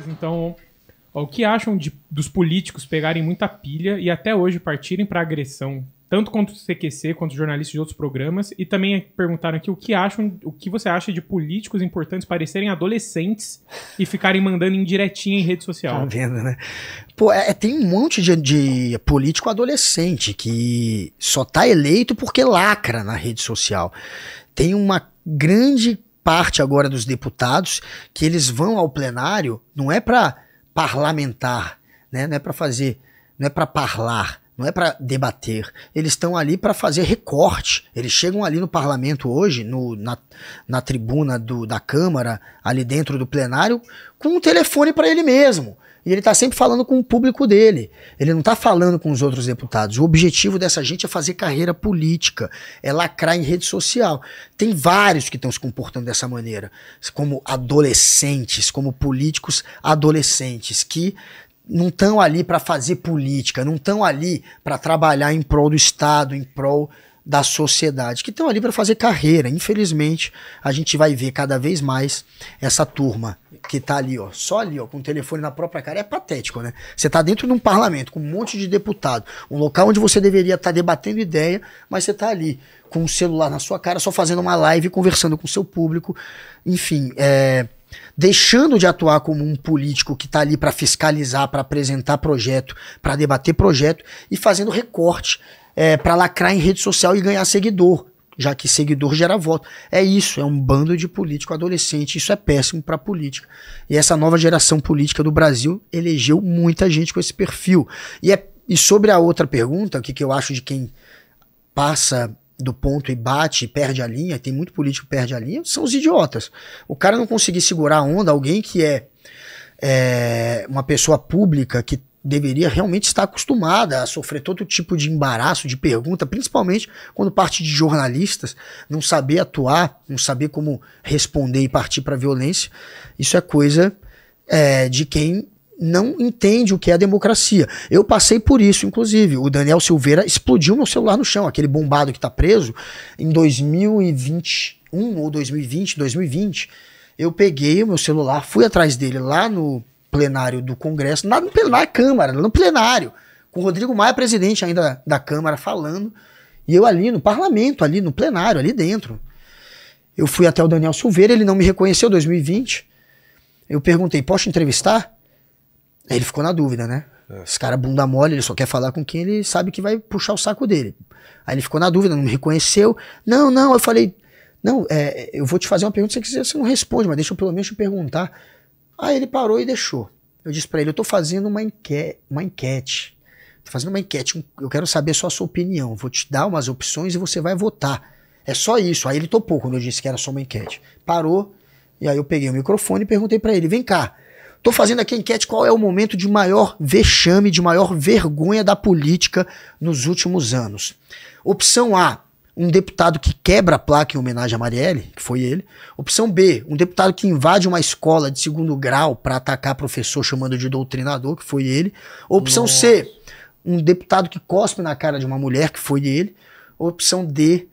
simples. Então, ó, o que acham de, dos políticos pegarem muita pilha e até hoje partirem para agressão, tanto contra o CQC quanto jornalistas de outros programas? E também perguntaram aqui o que acham, o que você acha de políticos importantes parecerem adolescentes e ficarem mandando indiretinha em rede social? Tá vendo, né? Pô, é, é tem um monte de, de político adolescente que só tá eleito porque lacra na rede social. Tem uma grande parte agora dos deputados que eles vão ao plenário não é para parlamentar, né? não é para fazer, não é para parlar, não é para debater. Eles estão ali para fazer recorte. Eles chegam ali no parlamento hoje, no, na, na tribuna do, da Câmara, ali dentro do plenário, com um telefone para ele mesmo. E ele está sempre falando com o público dele. Ele não está falando com os outros deputados. O objetivo dessa gente é fazer carreira política, é lacrar em rede social. Tem vários que estão se comportando dessa maneira, como adolescentes, como políticos adolescentes, que não estão ali para fazer política, não estão ali para trabalhar em prol do Estado, em prol da sociedade, que estão ali para fazer carreira. Infelizmente, a gente vai ver cada vez mais essa turma que está ali, ó, só ali, ó, com o telefone na própria cara. É patético, né? Você está dentro de um parlamento com um monte de deputado, um local onde você deveria estar tá debatendo ideia, mas você está ali com o um celular na sua cara, só fazendo uma live, conversando com o seu público. Enfim, é deixando de atuar como um político que está ali para fiscalizar, para apresentar projeto, para debater projeto e fazendo recorte é, para lacrar em rede social e ganhar seguidor, já que seguidor gera voto. É isso, é um bando de político adolescente, isso é péssimo para a política. E essa nova geração política do Brasil elegeu muita gente com esse perfil. E, é, e sobre a outra pergunta, o que, que eu acho de quem passa do ponto e bate, perde a linha, tem muito político que perde a linha, são os idiotas. O cara não conseguir segurar a onda, alguém que é, é uma pessoa pública que deveria realmente estar acostumada a sofrer todo tipo de embaraço, de pergunta, principalmente quando parte de jornalistas, não saber atuar, não saber como responder e partir para violência, isso é coisa é, de quem não entende o que é a democracia. Eu passei por isso, inclusive. O Daniel Silveira explodiu meu celular no chão, aquele bombado que está preso, em 2021 ou 2020, 2020. Eu peguei o meu celular, fui atrás dele lá no plenário do Congresso, na, na Câmara, no plenário, com o Rodrigo Maia, presidente ainda da Câmara, falando, e eu ali no parlamento, ali no plenário, ali dentro. Eu fui até o Daniel Silveira, ele não me reconheceu em 2020. Eu perguntei, posso entrevistar? Aí ele ficou na dúvida, né? É. Esse cara bunda mole, ele só quer falar com quem ele sabe que vai puxar o saco dele. Aí ele ficou na dúvida, não me reconheceu. Não, não, eu falei, não, é, eu vou te fazer uma pergunta, se você quiser, você não responde, mas deixa eu pelo menos te perguntar. Aí ele parou e deixou. Eu disse para ele, eu tô fazendo uma enquete, uma enquete. Tô fazendo uma enquete, eu quero saber só a sua opinião. Vou te dar umas opções e você vai votar. É só isso. Aí ele topou quando eu disse que era só uma enquete. Parou, e aí eu peguei o microfone e perguntei para ele, vem cá, Tô fazendo aqui a enquete qual é o momento de maior vexame, de maior vergonha da política nos últimos anos. Opção A, um deputado que quebra a placa em homenagem a Marielle, que foi ele. Opção B, um deputado que invade uma escola de segundo grau para atacar professor chamando de doutrinador, que foi ele. Opção Nossa. C, um deputado que cospe na cara de uma mulher, que foi ele. Opção D,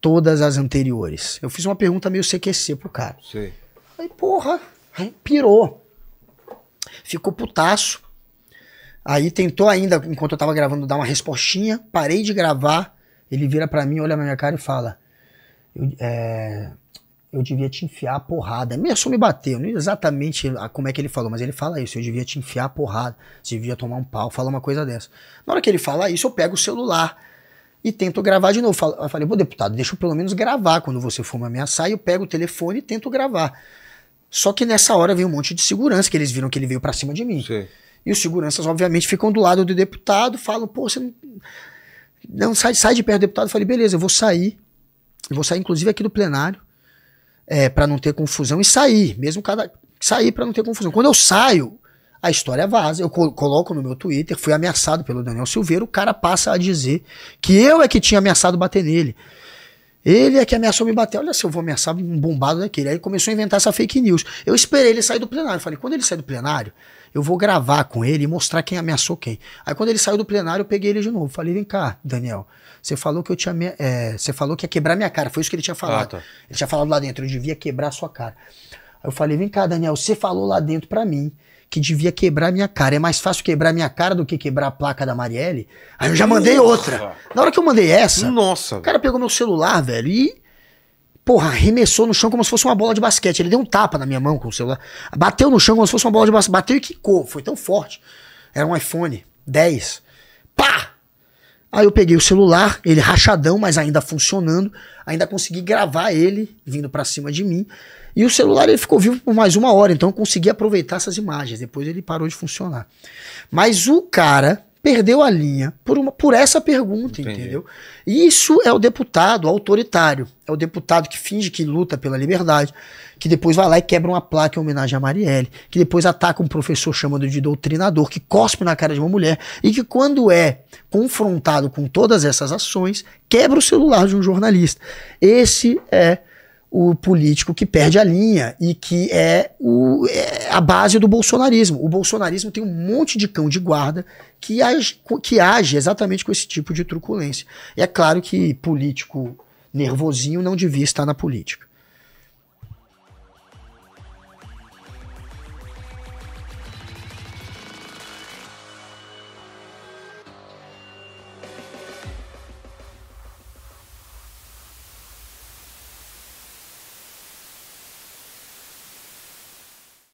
todas as anteriores. Eu fiz uma pergunta meio CQC pro cara. Sei. Aí, porra, pirou ficou putaço. Aí tentou ainda, enquanto eu tava gravando, dar uma respostinha. Parei de gravar. Ele vira para mim, olha na minha cara e fala: eu, é, eu devia te enfiar a porrada. Meio só me Eu não é exatamente como é que ele falou, mas ele fala isso: eu devia te enfiar a porrada, você devia tomar um pau, fala uma coisa dessa. Na hora que ele fala isso, eu pego o celular e tento gravar de novo. Eu falei: pô, deputado, deixa eu pelo menos gravar quando você for me ameaçar. E eu pego o telefone e tento gravar. Só que nessa hora vem um monte de segurança, que eles viram que ele veio para cima de mim. Sim. E os seguranças, obviamente, ficam do lado do deputado, falam, pô, você não. Não, sai, sai de perto do deputado. Eu falei, beleza, eu vou sair. Eu vou sair, inclusive, aqui do plenário, é, para não ter confusão, e sair, mesmo cada. Sair para não ter confusão. Quando eu saio, a história vaza. Eu coloco no meu Twitter, fui ameaçado pelo Daniel Silveira, o cara passa a dizer que eu é que tinha ameaçado bater nele. Ele é que ameaçou me bater. Olha, se eu vou ameaçar um bombado daquele. Aí ele começou a inventar essa fake news. Eu esperei ele sair do plenário. Falei, quando ele sair do plenário, eu vou gravar com ele e mostrar quem ameaçou quem. Aí quando ele saiu do plenário, eu peguei ele de novo. Falei, vem cá, Daniel. Você falou que eu tinha. É, você falou que ia quebrar minha cara. Foi isso que ele tinha ah, falado. Ah, tá. Ele tinha falado lá dentro, eu devia quebrar a sua cara. Aí eu falei, vem cá, Daniel, você falou lá dentro para mim que devia quebrar minha cara. É mais fácil quebrar minha cara do que quebrar a placa da Marielle. Aí eu já mandei Nossa. outra. Na hora que eu mandei essa, Nossa, o cara pegou meu celular, velho, e. Porra, arremessou no chão como se fosse uma bola de basquete. Ele deu um tapa na minha mão com o celular. Bateu no chão como se fosse uma bola de basquete. Bateu e quicou. Foi tão forte. Era um iPhone 10. Pá! Aí eu peguei o celular, ele rachadão, mas ainda funcionando. Ainda consegui gravar ele vindo para cima de mim. E o celular ele ficou vivo por mais uma hora, então eu consegui aproveitar essas imagens. Depois ele parou de funcionar. Mas o cara perdeu a linha por, uma, por essa pergunta, Entendi. entendeu? E isso é o deputado autoritário. É o deputado que finge que luta pela liberdade, que depois vai lá e quebra uma placa em homenagem a Marielle, que depois ataca um professor chamando de doutrinador, que cospe na cara de uma mulher e que, quando é confrontado com todas essas ações, quebra o celular de um jornalista. Esse é o político que perde a linha e que é, o, é a base do bolsonarismo. O bolsonarismo tem um monte de cão de guarda que age, que age exatamente com esse tipo de truculência. E é claro que político nervosinho não devia estar na política.